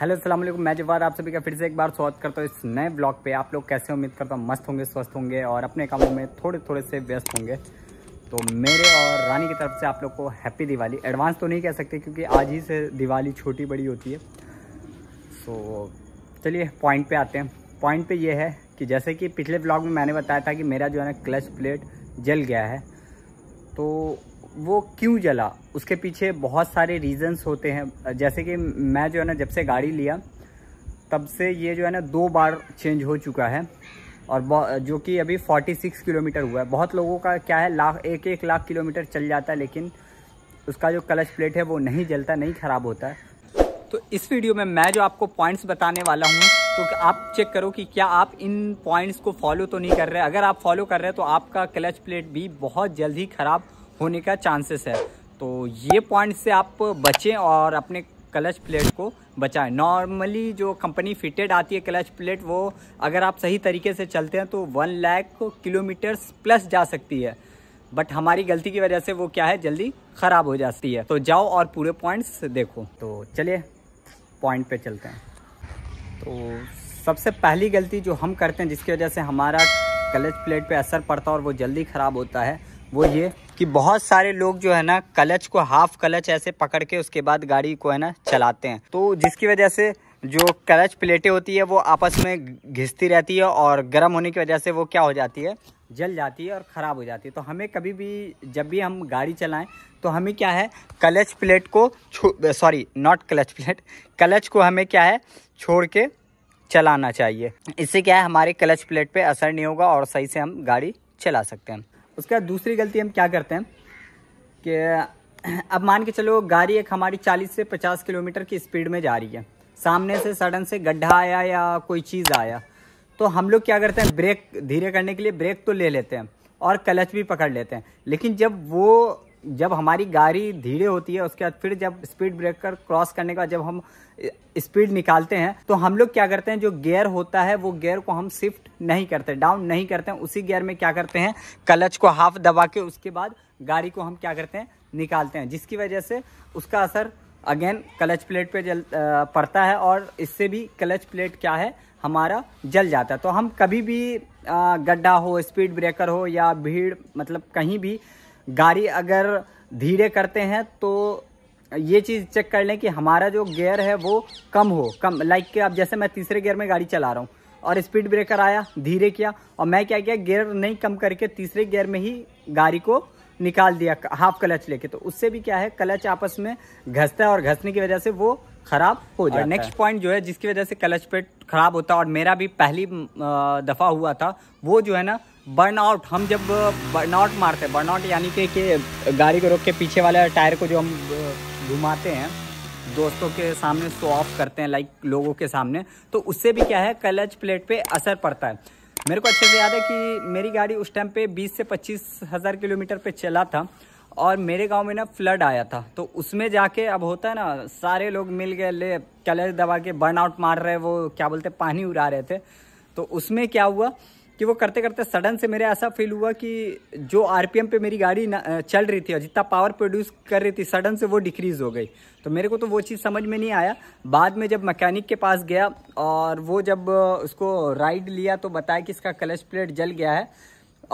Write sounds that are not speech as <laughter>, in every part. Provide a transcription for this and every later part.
hello अस्सलाम वालेकुम मैं जवाब आप सभी का फिर से एक बार स्वागत करता हूँ इस नए ब्लॉग पे आप लोग कैसे उम्मीद करता हूँ मस्त होंगे स्वस्थ होंगे और अपने कामों में थोड़े थोड़े से व्यस्त होंगे तो मेरे और रानी की तरफ से आप लोग को हैप्पी दिवाली एडवांस तो नहीं कह सकते क्योंकि आज ही से दिवाली छोटी बड़ी होती है सो चलिए पॉइंट पर आते हैं पॉइंट पर यह है कि जैसे कि पिछले ब्लॉग में मैंने बताया था कि मेरा जो है ना क्लच प्लेट जल गया है तो वो क्यों जला उसके पीछे बहुत सारे रीज़न्स होते हैं जैसे कि मैं जो है ना जब से गाड़ी लिया तब से ये जो है ना दो बार चेंज हो चुका है और जो कि अभी 46 किलोमीटर हुआ है बहुत लोगों का क्या है लाख एक एक लाख किलोमीटर चल जाता है लेकिन उसका जो क्लच प्लेट है वो नहीं जलता नहीं ख़राब होता है तो इस वीडियो में मैं जो आपको पॉइंट्स बताने वाला हूँ तो आप चेक करो कि क्या आप इन पॉइंट्स को फॉलो तो नहीं कर रहे अगर आप फॉलो कर रहे हैं तो आपका क्लच प्लेट भी बहुत जल्द ही ख़राब होने का चांसेस है तो ये पॉइंट से आप बचें और अपने क्लच प्लेट को बचाएं नॉर्मली जो कंपनी फिटेड आती है क्लच प्लेट वो अगर आप सही तरीके से चलते हैं तो वन लैक किलोमीटर्स प्लस जा सकती है बट हमारी गलती की वजह से वो क्या है जल्दी ख़राब हो जाती है तो जाओ और पूरे पॉइंट्स देखो तो चलिए पॉइंट पे चलते हैं तो सबसे पहली गलती जो हम करते हैं जिसकी वजह से हमारा क्लच प्लेट पे असर पड़ता है और वो जल्दी ख़राब होता है वो ये कि बहुत सारे लोग जो है ना क्लच को हाफ क्लच ऐसे पकड़ के उसके बाद गाड़ी को है ना चलाते हैं तो जिसकी वजह से जो क्लच प्लेटें होती है वो आपस में घिसती रहती है और गर्म होने की वजह से वो क्या हो जाती है जल जाती है और ख़राब हो जाती है तो हमें कभी भी जब भी हम गाड़ी चलाएं तो हमें क्या है क्लच प्लेट को sorry not clutch plate clutch को हमें क्या है छोड़ के चलाना चाहिए इससे क्या है हमारे क्लच प्लेट पे असर नहीं होगा और सही से हम गाड़ी चला सकते हैं उसके बाद दूसरी गलती हम क्या करते हैं कि अब मान के चलो गाड़ी एक हमारी 40 से 50 किलोमीटर की स्पीड में जा रही है सामने से सडन से गड्ढा आया या कोई चीज़ आया तो हम लोग क्या करते हैं ब्रेक धीरे करने के लिए ब्रेक तो ले लेते हैं और क्लच भी पकड़ लेते हैं लेकिन जब वो जब हमारी गाड़ी धीरे होती है उसके बाद फिर जब स्पीड ब्रेकर क्रॉस करने का जब हम स्पीड निकालते हैं तो हम लोग क्या करते हैं जो गियर होता है वो गियर को हम शिफ्ट नहीं करते डाउन नहीं करते हैं उसी गियर में क्या करते हैं क्लच को हाफ दबा के उसके बाद गाड़ी को हम क्या करते हैं निकालते हैं जिसकी वजह से उसका असर अगेन क्लच प्लेट पे जल पड़ता है और इससे भी क्लच प्लेट क्या है हमारा जल जाता है तो हम कभी भी गड्ढा हो स्पीड ब्रेकर हो या भीड़ मतलब कहीं भी गाड़ी अगर धीरे करते हैं तो ये चीज़ चेक कर लें कि हमारा जो गियर है वो कम हो कम लाइक कि अब जैसे मैं तीसरे गियर में गाड़ी चला रहा हूँ और स्पीड ब्रेकर आया धीरे किया और मैं क्या किया गियर नहीं कम करके तीसरे गियर में ही गाड़ी को निकाल दिया हाफ क्लच लेके तो उससे भी क्या है क्लच आपस में घसता है और घसने की वजह से वो खराब हो जाए नेक्स्ट पॉइंट जो है जिसकी वजह से क्लच पेट खराब होता है और मेरा भी पहली दफ़ा हुआ था वो जो है ना बर्नआउट हम जब बर्नआउट मारते हैं बर्नआउट यानी कि कि गाड़ी को रोक के पीछे वाले टायर को जो हम घुमाते हैं दोस्तों के सामने शो ऑफ करते हैं लाइक लोगों के सामने तो उससे भी क्या है क्लच प्लेट पे असर पड़ता है मेरे को अच्छे से याद है कि मेरी गाड़ी उस टाइम पे 20 से पच्चीस हज़ार किलोमीटर पे चला था और मेरे गांव में ना फ्लड आया था तो उसमें जाके अब होता है ना सारे लोग मिल गए ले क्लच दबा के बर्न आउट मार रहे वो क्या बोलते पानी उड़ा रहे थे तो उसमें क्या हुआ कि वो करते करते सडन से मेरे ऐसा फील हुआ कि जो आरपीएम पे मेरी गाड़ी चल रही थी और जितना पावर प्रोड्यूस कर रही थी सडन से वो डिक्रीज़ हो गई तो मेरे को तो वो चीज़ समझ में नहीं आया बाद में जब मैकेनिक के पास गया और वो जब उसको राइड लिया तो बताया कि इसका क्लच प्लेट जल गया है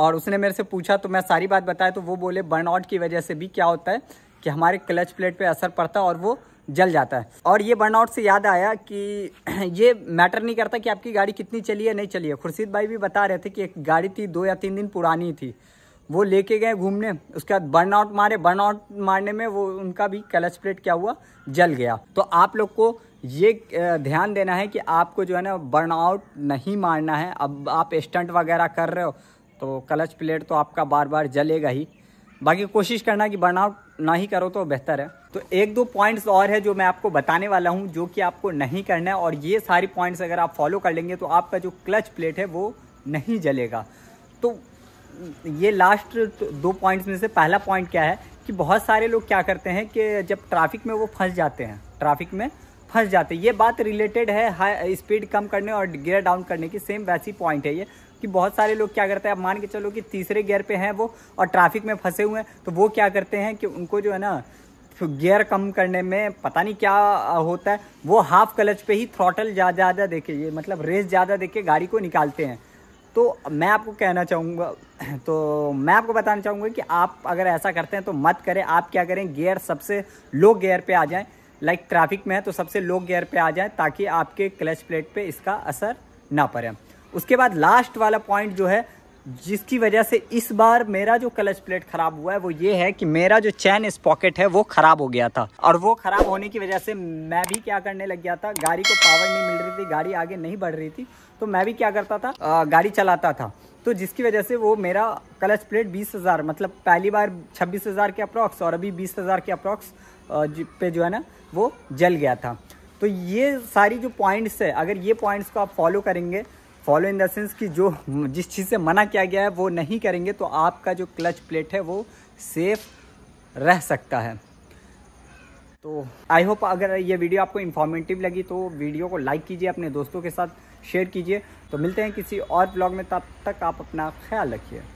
और उसने मेरे से पूछा तो मैं सारी बात बताया तो वो बोले बर्नआउट की वजह से भी क्या होता है कि हमारे क्लच प्लेट पर असर पड़ता है और वो जल जाता है और ये बर्नआउट से याद आया कि <clears throat> ये मैटर नहीं करता कि आपकी गाड़ी कितनी चली है नहीं चली है खुर्शीद भाई भी बता रहे थे कि एक गाड़ी थी दो या तीन दिन पुरानी थी वो लेके गए घूमने उसके बाद बर्नआउट मारे बर्नआउट मारने में वो उनका भी क्लच प्लेट क्या हुआ जल गया तो आप लोग को ये ध्यान देना है कि आपको जो है ना बर्नआउट नहीं मारना है अब आप स्टंट वगैरह कर रहे हो तो क्लच प्लेट तो आपका बार बार जलेगा ही बाकी कोशिश करना कि बर्नआउट ना ही करो तो बेहतर है तो एक दो पॉइंट्स और है जो मैं आपको बताने वाला हूँ जो कि आपको नहीं करना है और ये सारी पॉइंट्स अगर आप फॉलो कर लेंगे तो आपका जो क्लच प्लेट है वो नहीं जलेगा तो ये लास्ट दो पॉइंट्स में से पहला पॉइंट क्या है कि बहुत सारे लोग क्या करते हैं कि जब ट्रैफिक में वो फंस जाते हैं ट्रैफिक में फंस जाते हैं ये बात रिलेटेड है हाई स्पीड कम करने और गियर डाउन करने की सेम वैसी पॉइंट है ये कि बहुत सारे लोग क्या करते हैं आप मान के चलो कि तीसरे गियर पे हैं वो और ट्रैफिक में फंसे हुए हैं तो वो क्या करते हैं कि उनको जो है ना गियर कम करने में पता नहीं क्या होता है वो हाफ क्लच पे ही थ्रॉटल ज़्यादा ज़्यादा देखे ये मतलब रेस ज़्यादा देखे के गाड़ी को निकालते हैं तो मैं आपको कहना चाहूँगा तो मैं आपको बताना चाहूँगा कि आप अगर ऐसा करते हैं तो मत करें आप क्या करें गियर सबसे लो गियर पर आ जाएँ लाइक ट्रैफिक में है तो सबसे लो गियर पे आ जाए ताकि आपके क्लच प्लेट पे इसका असर ना पड़े उसके बाद लास्ट वाला पॉइंट जो है जिसकी वजह से इस बार मेरा जो क्लच प्लेट खराब हुआ है वो ये है कि मेरा जो चैन स्पॉकेट है वो खराब हो गया था और वो खराब होने की वजह से मैं भी क्या करने लग गया था गाड़ी को पावर नहीं मिल रही थी गाड़ी आगे नहीं बढ़ रही थी तो मैं भी क्या करता था आ, गाड़ी चलाता था तो जिसकी वजह से वो मेरा क्लच प्लेट बीस हज़ार मतलब पहली बार छब्बीस हज़ार के अप्रॉक्स और अभी बीस हज़ार के अप्रॉक्स पे जो है ना वो जल गया था तो ये सारी जो पॉइंट्स है अगर ये पॉइंट्स को आप फॉलो करेंगे फॉलो इन देंस कि जो जिस चीज़ से मना किया गया है वो नहीं करेंगे तो आपका जो क्लच प्लेट है वो सेफ रह सकता है तो आई होप अगर ये वीडियो आपको इन्फॉर्मेटिव लगी तो वीडियो को लाइक कीजिए अपने दोस्तों के साथ शेयर कीजिए तो मिलते हैं किसी और ब्लॉग में तब तक आप अपना ख्याल रखिए